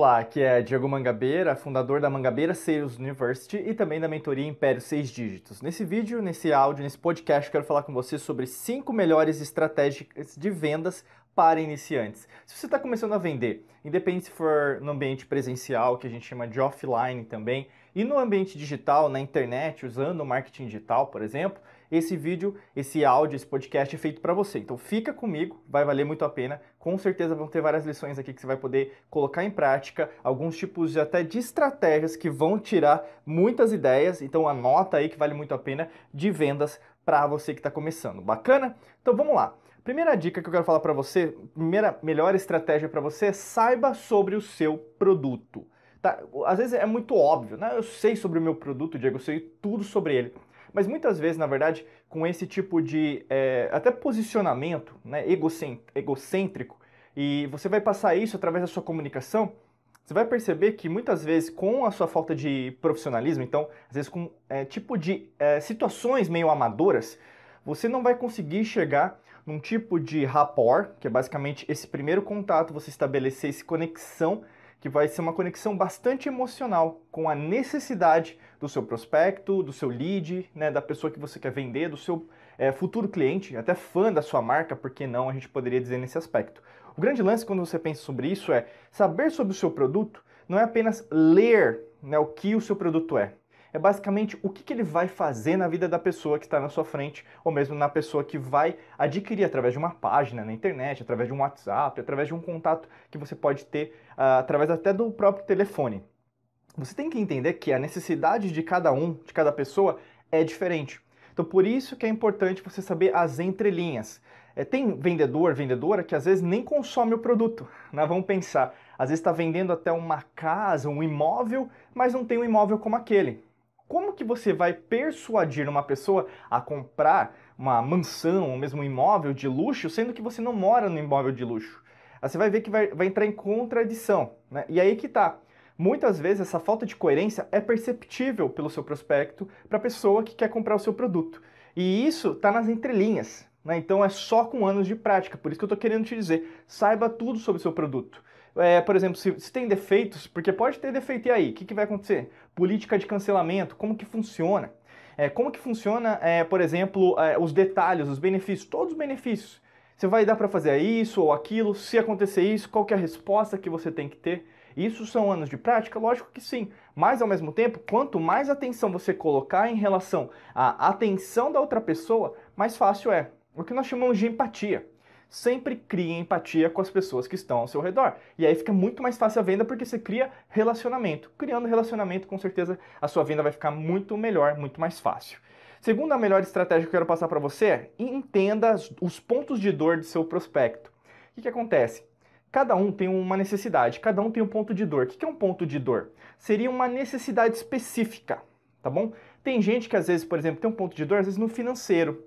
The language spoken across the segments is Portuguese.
Olá, aqui é Diego Mangabeira, fundador da Mangabeira Sales University e também da mentoria Império 6 Dígitos. Nesse vídeo, nesse áudio, nesse podcast, quero falar com você sobre cinco melhores estratégias de vendas para iniciantes. Se você está começando a vender, independente se for no ambiente presencial, que a gente chama de offline também, e no ambiente digital, na internet, usando o marketing digital, por exemplo, esse vídeo, esse áudio, esse podcast é feito para você. Então fica comigo, vai valer muito a pena. Com certeza vão ter várias lições aqui que você vai poder colocar em prática, alguns tipos de até de estratégias que vão tirar muitas ideias. Então anota aí que vale muito a pena de vendas para você que está começando. Bacana? Então vamos lá. Primeira dica que eu quero falar para você, primeira melhor estratégia para você, é saiba sobre o seu produto. Tá? Às vezes é muito óbvio, né? Eu sei sobre o meu produto, Diego, eu sei tudo sobre ele. Mas muitas vezes, na verdade, com esse tipo de é, até posicionamento né, egocêntrico, e você vai passar isso através da sua comunicação, você vai perceber que muitas vezes, com a sua falta de profissionalismo, então, às vezes com é, tipo de é, situações meio amadoras, você não vai conseguir chegar num tipo de rapport, que é basicamente esse primeiro contato, você estabelecer essa conexão, que vai ser uma conexão bastante emocional com a necessidade do seu prospecto, do seu lead, né, da pessoa que você quer vender, do seu é, futuro cliente, até fã da sua marca, porque não a gente poderia dizer nesse aspecto. O grande lance quando você pensa sobre isso é saber sobre o seu produto não é apenas ler né, o que o seu produto é, é basicamente o que, que ele vai fazer na vida da pessoa que está na sua frente, ou mesmo na pessoa que vai adquirir através de uma página na internet, através de um WhatsApp, através de um contato que você pode ter, uh, através até do próprio telefone. Você tem que entender que a necessidade de cada um, de cada pessoa, é diferente. Então, por isso que é importante você saber as entrelinhas. É, tem vendedor, vendedora que às vezes nem consome o produto. Né? Vamos pensar, às vezes está vendendo até uma casa, um imóvel, mas não tem um imóvel como aquele. Como que você vai persuadir uma pessoa a comprar uma mansão ou mesmo um imóvel de luxo, sendo que você não mora no imóvel de luxo? Aí você vai ver que vai, vai entrar em contradição, né? E aí que tá. Muitas vezes essa falta de coerência é perceptível pelo seu prospecto para a pessoa que quer comprar o seu produto. E isso está nas entrelinhas, né? Então é só com anos de prática. Por isso que eu estou querendo te dizer, saiba tudo sobre o seu produto é, por exemplo, se, se, tem defeitos, porque pode ter defeito e aí, o que, que vai acontecer? Política de cancelamento, como que funciona? É, como que funciona, é, por exemplo, é, os detalhes, os benefícios, todos os benefícios. Você vai dar para fazer isso ou aquilo, se acontecer isso, qual é a resposta que você tem que ter? Isso são anos de prática? Lógico que sim. Mas ao mesmo tempo, quanto mais atenção você colocar em relação à atenção da outra pessoa, mais fácil é. O que nós chamamos de empatia sempre crie empatia com as pessoas que estão ao seu redor. E aí fica muito mais fácil a venda porque você cria relacionamento. Criando relacionamento, com certeza a sua venda vai ficar muito melhor, muito mais fácil. Segunda melhor estratégia que eu quero passar para você é entenda os pontos de dor do seu prospecto. O que, que acontece? Cada um tem uma necessidade, cada um tem um ponto de dor. O que, que é um ponto de dor? Seria uma necessidade específica, tá bom? Tem gente que às vezes, por exemplo, tem um ponto de dor, às vezes no financeiro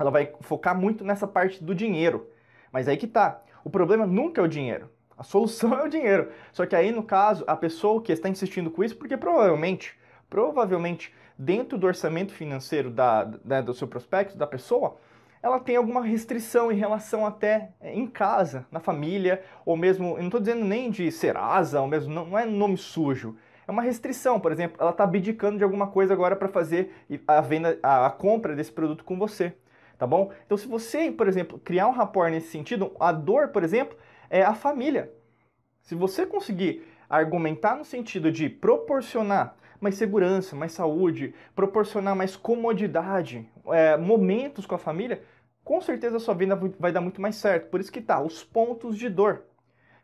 ela vai focar muito nessa parte do dinheiro. Mas aí que tá. O problema nunca é o dinheiro. A solução é o dinheiro. Só que aí, no caso, a pessoa que está insistindo com isso, porque provavelmente, provavelmente, dentro do orçamento financeiro da, da né, do seu prospecto, da pessoa, ela tem alguma restrição em relação até eh, em casa, na família, ou mesmo, eu não estou dizendo nem de Serasa, ou mesmo, não, não é nome sujo. É uma restrição, por exemplo, ela está abdicando de alguma coisa agora para fazer a venda, a, a compra desse produto com você tá bom? Então, se você, por exemplo, criar um rapport nesse sentido, a dor, por exemplo, é a família. Se você conseguir argumentar no sentido de proporcionar mais segurança, mais saúde, proporcionar mais comodidade, é, momentos com a família, com certeza a sua vida vai dar muito mais certo. Por isso que tá, os pontos de dor.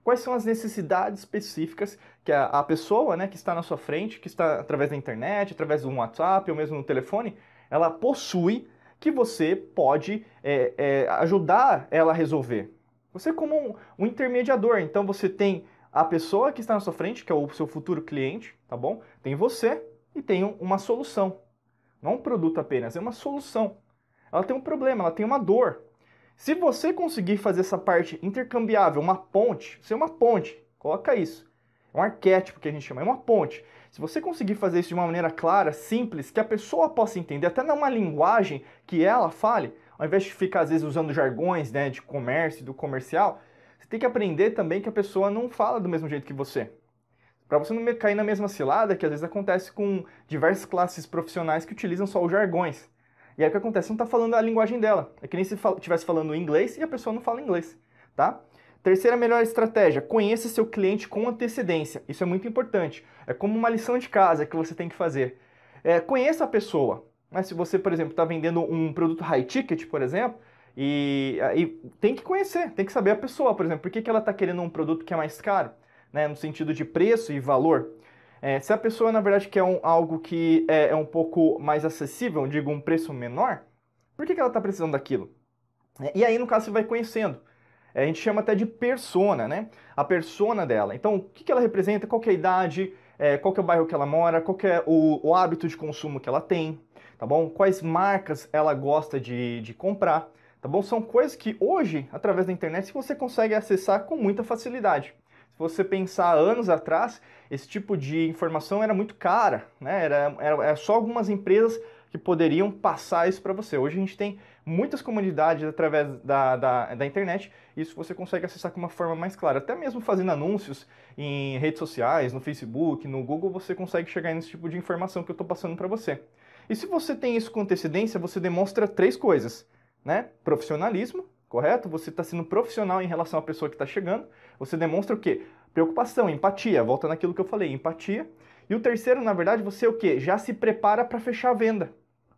Quais são as necessidades específicas que a, a pessoa né, que está na sua frente, que está através da internet, através de um WhatsApp ou mesmo no telefone, ela possui que você pode é, é, ajudar ela a resolver. Você como um, um, intermediador, então você tem a pessoa que está na sua frente, que é o seu futuro cliente, tá bom? Tem você e tem uma solução. Não um produto apenas, é uma solução. Ela tem um problema, ela tem uma dor. Se você conseguir fazer essa parte intercambiável, uma ponte, ser é uma ponte, coloca isso um arquétipo que a gente chama, é uma ponte. Se você conseguir fazer isso de uma maneira clara, simples, que a pessoa possa entender, até numa linguagem que ela fale, ao invés de ficar às vezes usando jargões né, de comércio, do comercial, você tem que aprender também que a pessoa não fala do mesmo jeito que você. Para você não cair na mesma cilada que às vezes acontece com diversas classes profissionais que utilizam só os jargões. E aí o que acontece? Você não está falando a linguagem dela. É que nem se estivesse fal falando inglês e a pessoa não fala inglês, tá? Terceira melhor estratégia: conheça seu cliente com antecedência. Isso é muito importante. É como uma lição de casa que você tem que fazer. É, conheça a pessoa. Mas né? se você, por exemplo, está vendendo um produto high ticket, por exemplo, e, ah, e, tem que conhecer, tem que saber a pessoa, por exemplo, por que, que ela está querendo um produto que é mais caro, né, no sentido de preço e valor. É, se a pessoa, na verdade, quer um, algo que é, é um pouco mais acessível, digo, um preço menor, por que, que ela está precisando daquilo? É, e aí, no caso, você vai conhecendo. É, a gente chama até de persona, né? A persona dela. Então, o que ela representa, qual é a idade, é, qual é o bairro que ela mora, qual é o, o, hábito de consumo que ela tem, tá bom? Quais marcas ela gosta de, de comprar, tá bom? São coisas que hoje, através da internet, você consegue acessar com muita facilidade. Se você pensar anos atrás, esse tipo de informação era muito cara, né? Era, era, era só algumas empresas que poderiam passar isso para você. Hoje a gente tem muitas comunidades através da, da, da, internet. Isso você consegue acessar com uma forma mais clara. Até mesmo fazendo anúncios em redes sociais, no Facebook, no Google, você consegue chegar nesse tipo de informação que eu estou passando para você. E se você tem isso com antecedência, você demonstra três coisas, né? Profissionalismo, correto? Você está sendo profissional em relação à pessoa que está chegando. Você demonstra o quê? Preocupação, empatia. Volta naquilo que eu falei, empatia. E o terceiro, na verdade, você é o quê? Já se prepara para fechar a venda.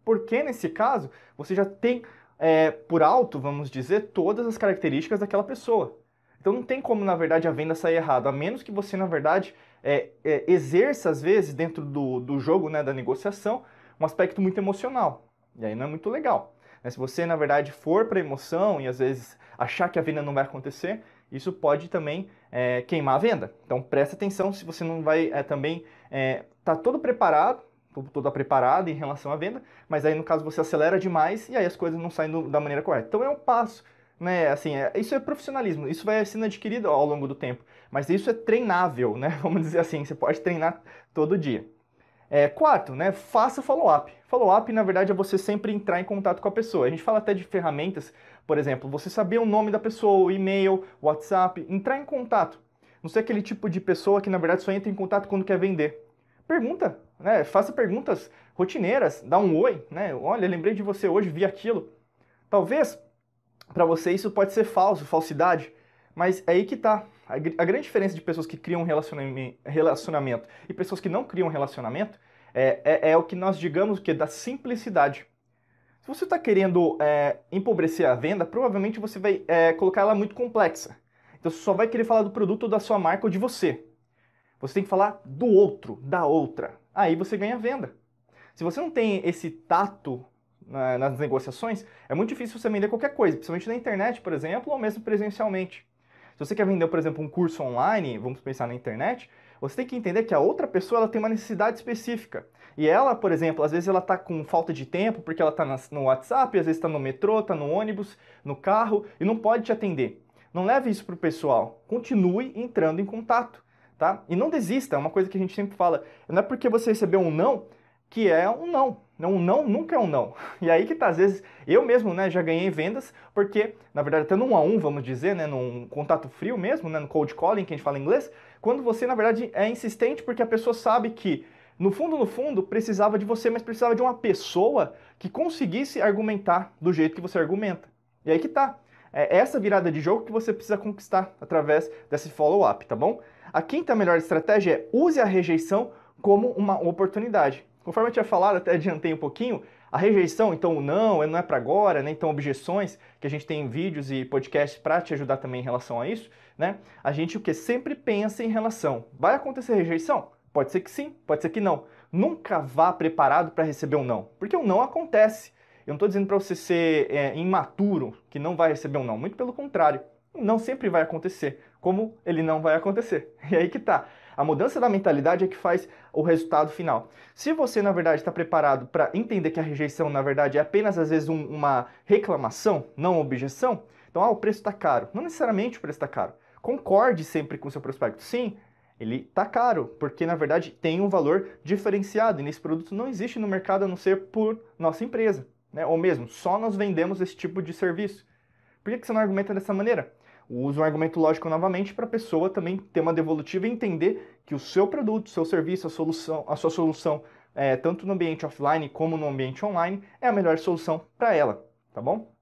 Porque nesse caso, você já tem é, por alto, vamos dizer, todas as características daquela pessoa. Então não tem como, na verdade, a venda sair errada, a menos que você, na verdade, é, é, exerça, às vezes, dentro do, do jogo, né, da negociação, um aspecto muito emocional. E aí não é muito legal. Né? Se você, na verdade, for para emoção e às vezes achar que a venda não vai acontecer, isso pode também é, queimar a venda. Então presta atenção se você não vai é, também estar é, tá todo preparado toda preparada em relação à venda, mas aí no caso você acelera demais e aí as coisas não saem do, da maneira correta. Então é um passo, né? Assim, é, isso é profissionalismo, isso vai sendo adquirido ao longo do tempo, mas isso é treinável, né? Vamos dizer assim, você pode treinar todo dia. É, quarto, né, faça follow-up. Follow-up, na verdade, é você sempre entrar em contato com a pessoa. A gente fala até de ferramentas, por exemplo, você saber o nome da pessoa, o e-mail, WhatsApp, entrar em contato. Não ser aquele tipo de pessoa que, na verdade, só entra em contato quando quer vender. Pergunta, né? Faça perguntas rotineiras, dá um oi, né? Olha, lembrei de você hoje, vi aquilo. Talvez para você isso pode ser falso, falsidade, mas é aí que tá. A grande diferença de pessoas que criam relacionamento e pessoas que não criam relacionamento é, é, é o que nós digamos que da simplicidade. Se você está querendo é, empobrecer a venda, provavelmente você vai é, colocar ela muito complexa. Então você só vai querer falar do produto da sua marca ou de você. Você tem que falar do outro, da outra aí você ganha venda. Se você não tem esse tato né, nas negociações, é muito difícil você vender qualquer coisa, principalmente na internet, por exemplo, ou mesmo presencialmente. Se você quer vender, por exemplo, um curso online, vamos pensar na internet, você tem que entender que a outra pessoa ela tem uma necessidade específica. E ela, por exemplo, às vezes ela está com falta de tempo, porque ela está no WhatsApp, às vezes está no metrô, está no ônibus, no carro, e não pode te atender. Não leve isso para o pessoal. Continue entrando em contato tá? E não desista, é uma coisa que a gente sempre fala. Não é porque você recebeu um não que é um não. Não, um não nunca é um não. E aí que tá, às vezes, eu mesmo, né, já ganhei vendas, porque, na verdade, até num a um, vamos dizer, né, num contato frio mesmo, né, no cold calling, que a gente fala em inglês, quando você, na verdade, é insistente porque a pessoa sabe que, no fundo, no fundo, precisava de você, mas precisava de uma pessoa que conseguisse argumentar do jeito que você argumenta. E aí que tá. É essa virada de jogo que você precisa conquistar através desse follow-up, tá bom? A quinta melhor estratégia é use a rejeição como uma oportunidade. Conforme eu tinha falado, até adiantei um pouquinho, a rejeição, então o não, é, não é para agora, né? então objeções, que a gente tem vídeos e podcasts para te ajudar também em relação a isso, né? A gente o que sempre pensa em relação, vai acontecer rejeição? Pode ser que sim, pode ser que não. Nunca vá preparado para receber um não, porque um não acontece. Eu não estou dizendo para você ser é, imaturo, que não vai receber um não, muito pelo contrário, um não sempre vai acontecer como ele não vai acontecer. E aí que tá. A mudança da mentalidade é que faz o resultado final. Se você, na verdade, está preparado para entender que a rejeição, na verdade, é apenas às vezes um, uma reclamação, não objeção, então, ah, o preço está caro. Não necessariamente o preço está caro. Concorde sempre com o seu prospecto. Sim, ele está caro, porque na verdade tem um valor diferenciado e nesse produto não existe no mercado a não ser por nossa empresa. Né? Ou mesmo, só nós vendemos esse tipo de serviço. Por que, que você não argumenta dessa maneira? usa um argumento lógico novamente para a pessoa também ter uma devolutiva e entender que o seu produto, seu serviço, a, solução, a sua solução, é, tanto no ambiente offline como no ambiente online, é a melhor solução para ela, tá bom?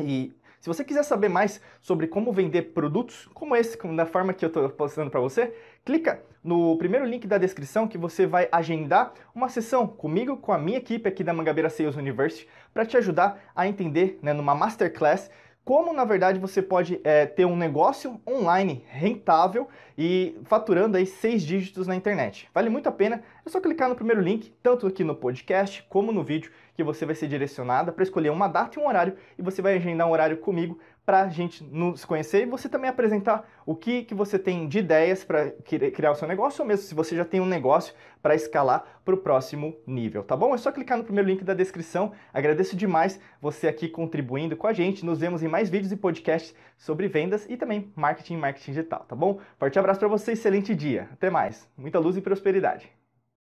E se você quiser saber mais sobre como vender produtos como esse, como da forma que eu estou postando para você, clica no primeiro link da descrição que você vai agendar uma sessão comigo, com a minha equipe aqui da Mangabeira Sales University, para te ajudar a entender, né, numa masterclass, como na verdade você pode é, ter um negócio online rentável e faturando aí seis dígitos na internet. Vale muito a pena, é só clicar no primeiro link, tanto aqui no podcast como no vídeo, que você vai ser direcionada para escolher uma data e um horário e você vai agendar um horário comigo para a gente nos conhecer e você também apresentar o que, que você tem de ideias para criar o seu negócio, ou mesmo se você já tem um negócio para escalar para o próximo nível, tá bom? É só clicar no primeiro link da descrição. Agradeço demais você aqui contribuindo com a gente. Nos vemos em mais vídeos e podcasts sobre vendas e também marketing e marketing digital, tá bom? Forte abraço para você, excelente dia. Até mais. Muita luz e prosperidade.